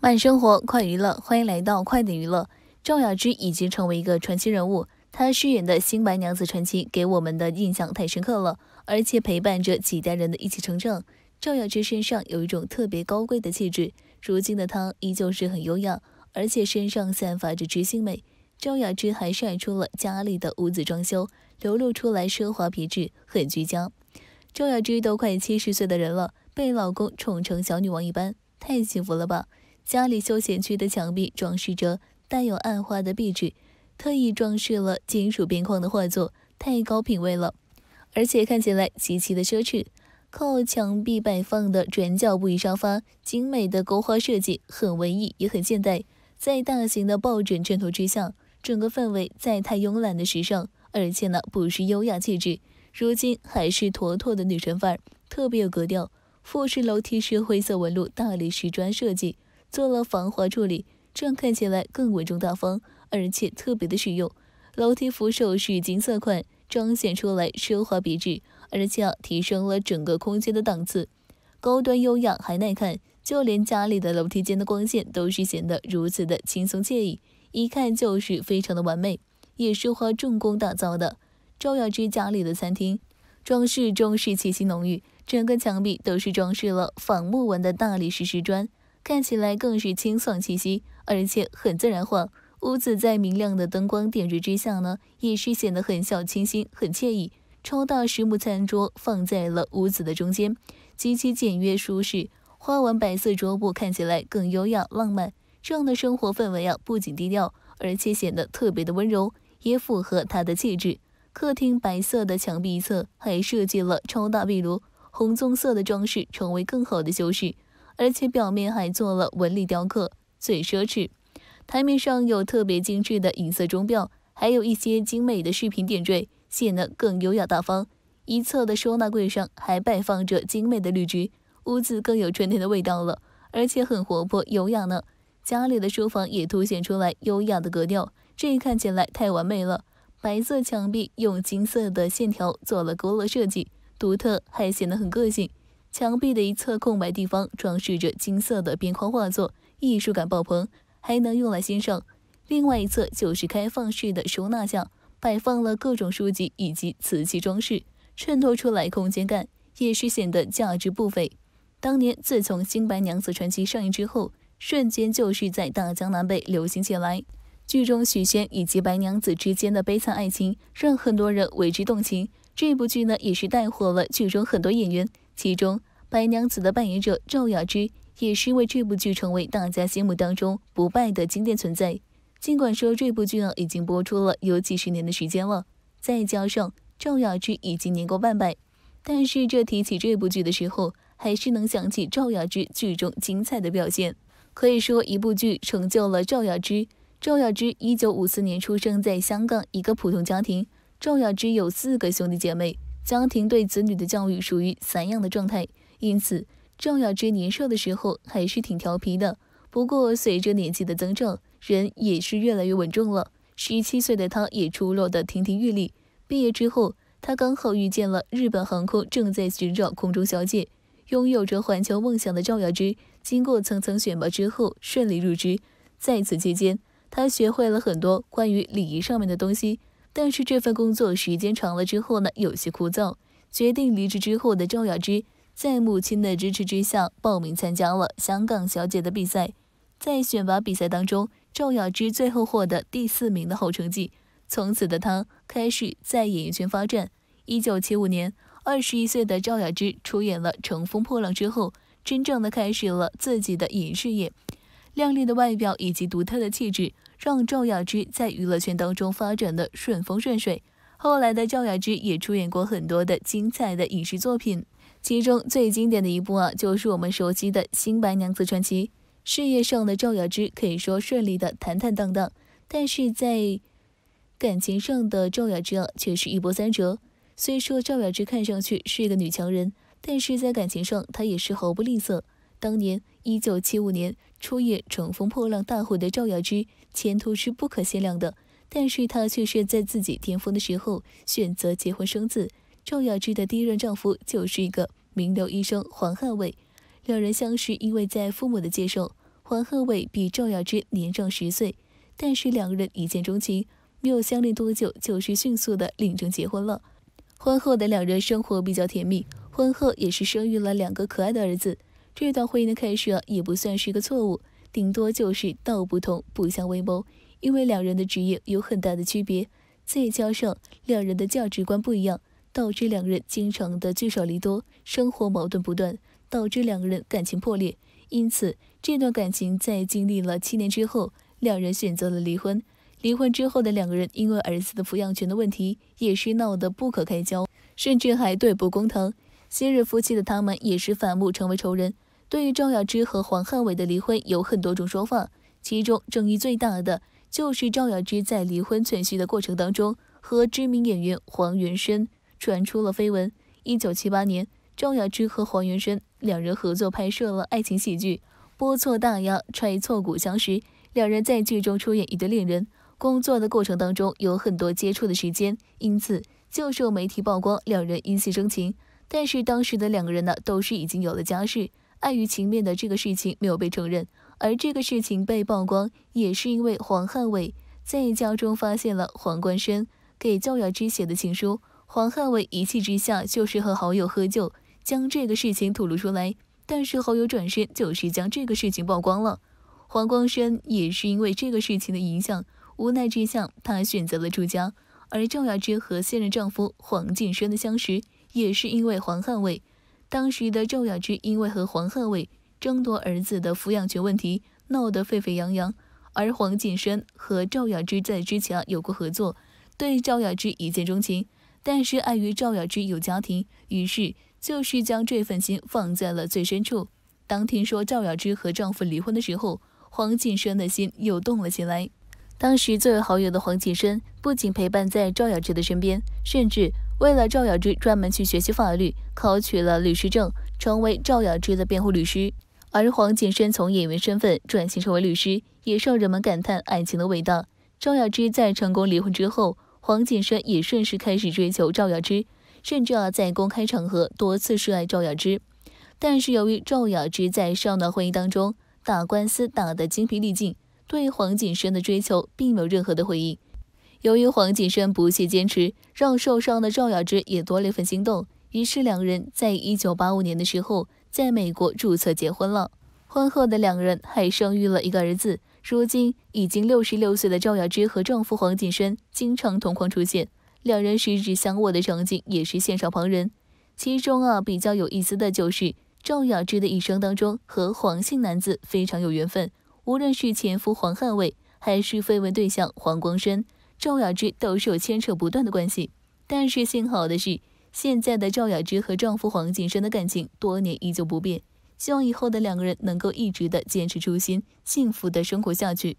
慢生活，快娱乐，欢迎来到快点娱乐。赵雅芝已经成为一个传奇人物，她饰演的新白娘子传奇给我们的印象太深刻了，而且陪伴着几代人的一起成长。赵雅芝身上有一种特别高贵的气质，如今的她依旧是很优雅，而且身上散发着知性美。赵雅芝还晒出了家里的屋子装修。流露出来，奢华别致，很居家。赵雅芝都快七十岁的人了，被老公宠成小女王一般，太幸福了吧！家里休闲区的墙壁装饰着带有暗花的壁纸，特意装饰了金属边框的画作，太高品位了，而且看起来极其的奢侈。靠墙壁摆放的转角布艺沙发，精美的勾花设计，很文艺也很现代。在大型的抱枕枕头之下，整个氛围在太慵懒的时尚。而且呢，不失优雅气质，如今还是妥妥的女神范儿，特别有格调。复式楼梯是灰色纹路大理石砖设计，做了防滑处理，这样看起来更稳重大方，而且特别的实用。楼梯扶手是金色款，彰显出来奢华别致，而且啊，提升了整个空间的档次，高端优雅还耐看。就连家里的楼梯间的光线都是显得如此的轻松惬意，一看就是非常的完美。也是花重工打造的。赵雅芝家里的餐厅装饰中式气息浓郁，整个墙壁都是装饰了仿木纹的大理石石砖，看起来更是清爽气息，而且很自然化。屋子在明亮的灯光点缀之下呢，也是显得很小清新，很惬意。超大实木餐桌放在了屋子的中间，极其简约舒适，花纹白色桌布看起来更优雅浪漫。这样的生活氛围啊，不仅低调，而且显得特别的温柔。也符合他的气质。客厅白色的墙壁一侧还设计了超大壁炉，红棕色的装饰成为更好的修饰，而且表面还做了纹理雕刻，最奢侈。台面上有特别精致的银色钟表，还有一些精美的饰品点缀，显得更优雅大方。一侧的收纳柜上还摆放着精美的绿植，屋子更有春天的味道了，而且很活泼优雅呢。家里的书房也凸显出来优雅的格调。这看起来太完美了！白色墙壁用金色的线条做了勾勒设计，独特还显得很个性。墙壁的一侧空白地方装饰着金色的边框画作，艺术感爆棚，还能用来欣赏。另外一侧就是开放式的收纳架，摆放了各种书籍以及瓷器装饰，衬托出来空间感也是显得价值不菲。当年自从《新白娘子传奇》上映之后，瞬间就是在大江南北流行起来。剧中许仙以及白娘子之间的悲惨爱情，让很多人为之动情。这部剧呢，也是带火了剧中很多演员，其中白娘子的扮演者赵雅芝，也是为这部剧成为大家心目当中不败的经典存在。尽管说这部剧已经播出了有几十年的时间了，再加上赵雅芝已经年过半百，但是这提起这部剧的时候，还是能想起赵雅芝剧中精彩的表现。可以说，一部剧成就了赵雅芝。赵雅芝一九五四年出生在香港一个普通家庭。赵雅芝有四个兄弟姐妹，家庭对子女的教育属于散养的状态，因此赵雅芝年少的时候还是挺调皮的。不过随着年纪的增长，人也是越来越稳重了。十七岁的她也出落的亭亭玉立。毕业之后，她刚好遇见了日本航空正在寻找空中小姐，拥有着环球梦想的赵雅芝，经过层层选拔之后顺利入职。在此期间，他学会了很多关于礼仪上面的东西，但是这份工作时间长了之后呢，有些枯燥。决定离职之后的赵雅芝，在母亲的支持之下，报名参加了香港小姐的比赛。在选拔比赛当中，赵雅芝最后获得第四名的好成绩。从此的她开始在演艺圈发展。一九七五年，二十一岁的赵雅芝出演了《乘风破浪》之后，真正的开始了自己的影事业。靓丽的外表以及独特的气质。让赵雅芝在娱乐圈当中发展的顺风顺水，后来的赵雅芝也出演过很多的精彩的影视作品，其中最经典的一部啊，就是我们熟悉的新白娘子传奇。事业上的赵雅芝可以说顺利的坦坦荡荡，但是在感情上的赵雅芝啊，却是一波三折。虽说赵雅芝看上去是一个女强人，但是在感情上她也是毫不吝啬。当年。一九七五年出演《乘风破浪》大火的赵雅芝，前途是不可限量的。但是她却是在自己巅峰的时候选择结婚生子。赵雅芝的第一任丈夫就是一个名流医生黄汉伟，两人相识因为在父母的介绍。黄汉伟比赵雅芝年长十岁，但是两个人一见钟情，没有相恋多久就是迅速的领证结婚了。婚后的两人生活比较甜蜜，婚后也是生育了两个可爱的儿子。这段婚姻的开始啊，也不算是一个错误，顶多就是道不同不相为谋，因为两人的职业有很大的区别，再加上两人的价值观不一样，导致两人经常的聚少离多，生活矛盾不断，导致两个人感情破裂。因此，这段感情在经历了七年之后，两人选择了离婚。离婚之后的两个人，因为儿子的抚养权的问题，也是闹得不可开交，甚至还对簿公堂。昔日夫妻的他们，也是反目成为仇人。对于赵雅芝和黄汉伟的离婚，有很多种说法。其中争议最大的就是赵雅芝在离婚存续的过程当中，和知名演员黄元申传出了绯闻。一九七八年，赵雅芝和黄元申两人合作拍摄了爱情喜剧《拨错大牙踹错骨相识》，两人在剧中出演一对恋人。工作的过程当中有很多接触的时间，因此就受媒体曝光两人因戏生情。但是当时的两个人呢，都是已经有了家室。碍于情面的这个事情没有被承认，而这个事情被曝光也是因为黄汉伟在家中发现了黄冠生给赵雅芝写的情书，黄汉伟一气之下就是和好友喝酒，将这个事情吐露出来，但是好友转身就是将这个事情曝光了。黄冠生也是因为这个事情的影响，无奈之下他选择了出家，而赵雅芝和现任丈夫黄锦生的相识也是因为黄汉伟。当时的赵雅芝因为和黄汉伟争夺儿子的抚养权问题闹得沸沸扬扬，而黄锦生和赵雅芝在之前有过合作，对赵雅芝一见钟情，但是碍于赵雅芝有家庭，于是就是将这份心放在了最深处。当听说赵雅芝和丈夫离婚的时候，黄锦生的心又动了起来。当时作为好友的黄锦生不仅陪伴在赵雅芝的身边，甚至为了赵雅芝专门去学习法律。考取了律师证，成为赵雅芝的辩护律师。而黄景生从演员身份转型成为律师，也让人们感叹爱情的伟大。赵雅芝在成功离婚之后，黄景生也顺势开始追求赵雅芝，甚至啊在公开场合多次示爱赵雅芝。但是由于赵雅芝在上段婚姻当中打官司打得精疲力尽，对黄景生的追求并没有任何的回应。由于黄景生不懈坚持，让受伤的赵雅芝也多了一份心动。于是，两人在一九八五年的时候在美国注册结婚了。婚后的两人还生育了一个儿子。如今已经六十六岁的赵雅芝和丈夫黄锦燊经常同框出现，两人十指相握的场景也是羡煞旁人。其中啊，比较有意思的就是赵雅芝的一生当中和黄姓男子非常有缘分，无论是前夫黄汉伟，还是绯闻对象黄光升，赵雅芝都是有牵扯不断的关系。但是幸好的是。现在的赵雅芝和丈夫黄锦生的感情多年依旧不变，希望以后的两个人能够一直的坚持初心，幸福的生活下去。